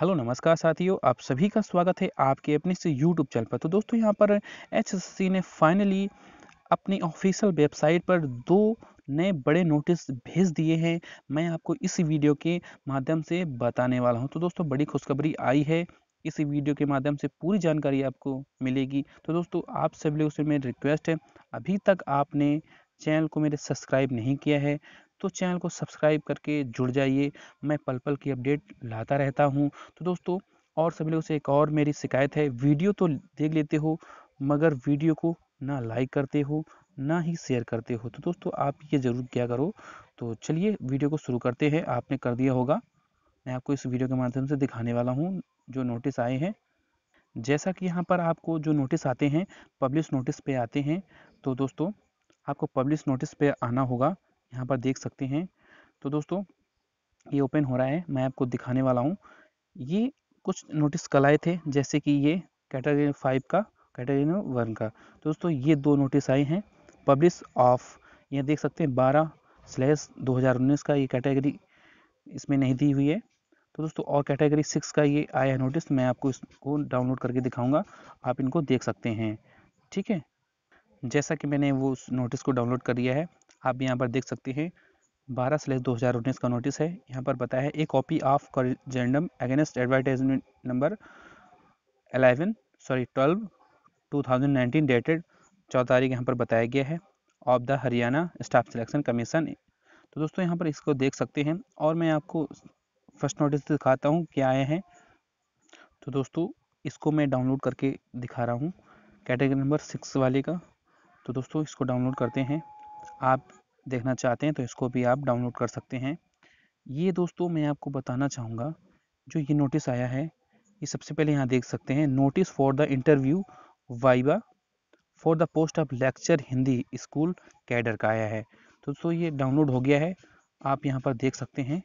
hello नमस्कार साथियों आप सभी का स्वागत है आपके अपने से यूट्यूब चैनल पर तो दोस्तों यहाँ पर एच ने फाइनली अपनी ऑफिशियल वेबसाइट पर दो नए बड़े नोटिस भेज दिए हैं मैं आपको इस वीडियो के माध्यम से बताने वाला हूँ तो दोस्तों बड़ी खुशखबरी आई है इस वीडियो के माध्यम से पूरी जानकारी आपको मिलेगी तो दोस्तों आप सभी लोगों से मेरी रिक्वेस्ट है अभी तक आपने चैनल को मेरे सब्सक्राइब नहीं किया है तो चैनल को सब्सक्राइब करके जुड़ जाइए मैं पल पल की अपडेट लाता रहता हूँ तो दोस्तों और सभी लोगों से एक और मेरी शिकायत है वीडियो तो देख लेते हो मगर वीडियो को ना लाइक करते हो ना ही शेयर करते हो तो दोस्तों आप ये ज़रूर क्या करो तो चलिए वीडियो को शुरू करते हैं आपने कर दिया होगा मैं आपको इस वीडियो के माध्यम से दिखाने वाला हूँ जो नोटिस आए हैं जैसा कि यहाँ पर आपको जो नोटिस आते हैं पब्लिश नोटिस पे आते हैं तो दोस्तों आपको पब्लिश नोटिस पे आना होगा यहाँ पर देख सकते हैं तो दोस्तों ये ओपन हो रहा है मैं आपको दिखाने वाला हूँ ये कुछ नोटिस कल आए थे जैसे कि ये कैटेगरी फाइव का कैटेगरी वन का दोस्तों ये दो नोटिस आए हैं पब्लिश ऑफ ये देख सकते हैं बारह स्लैश दो का ये कैटेगरी इसमें नहीं दी हुई है तो दोस्तों और कैटेगरी सिक्स का ये आया है नोटिस मैं आपको इसको डाउनलोड करके दिखाऊंगा आप इनको देख सकते हैं ठीक है जैसा कि मैंने वो उस नोटिस को डाउनलोड कर लिया है आप यहाँ पर देख सकते हैं बारह स्लेस दो हज़ार उन्नीस का नोटिस है यहाँ पर बताया है a copy of corrigendum against advertisement number eleven sorry twelve two thousand nineteen dated चौदह तारीख यहाँ पर बताया गया है of the Haryana staff selection commission तो दोस्तों यहाँ पर इसको देख सकते हैं और मैं आपको फर्स्ट नोटिस दिखाता हूँ क्या आए हैं तो दोस्तों इसको मैं डाउनलोड करके दिखा रहा हूँ कैटेगरी नंबर सिक्स वाले का तो दोस्तों इसको डाउनलोड करते हैं आप देखना चाहते हैं तो इसको भी आप डाउनलोड कर सकते हैं ये दोस्तों मैं आपको बताना चाहूँगा जो ये नोटिस आया है ये सबसे पहले यहाँ देख सकते हैं notice for the interview viva for the post of lecture Hindi school cadre का आया है तो दोस्तों ये डाउनलोड हो गया है आप यहाँ पर देख सकते हैं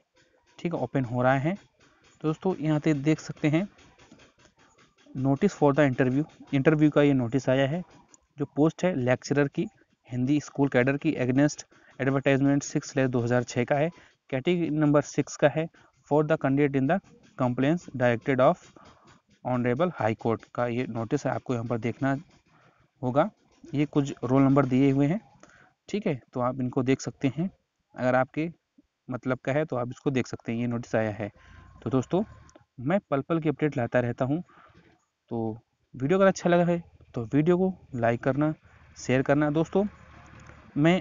ठीक है ओपन हो रहा है तो दोस्तों यहाँ पे देख सकते हैं notice for the interview interview का ये नोटिस आया है जो पोस्ट है लेक्चरर की हिंदी स्कूल कैडर की अगेंस्ट एडवर्टाइजमेंट सिक्स ले दो का है कैटेगरी नंबर सिक्स का है for the candidate in the compliance directed of honourable high court का ये नोटिस है आपको यहाँ पर देखना होगा ये कुछ रोल नंबर दिए हुए हैं ठीक है तो आप इनको देख सकते हैं अगर आपके मतलब का है तो आप इसको देख सकते हैं ये नोटिस आया है तो दोस्तों मैं पल पल की अपडेट लाता रहता हूँ तो वीडियो अगर अच्छा लगा है तो वीडियो को लाइक करना शेयर करना दोस्तों मैं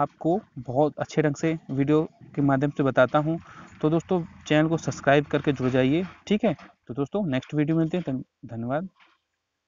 आपको बहुत अच्छे ढंग से वीडियो के माध्यम से बताता हूँ तो दोस्तों चैनल को सब्सक्राइब करके जुड़ जाइए ठीक है तो दोस्तों नेक्स्ट वीडियो मिलते हैं धन्यवाद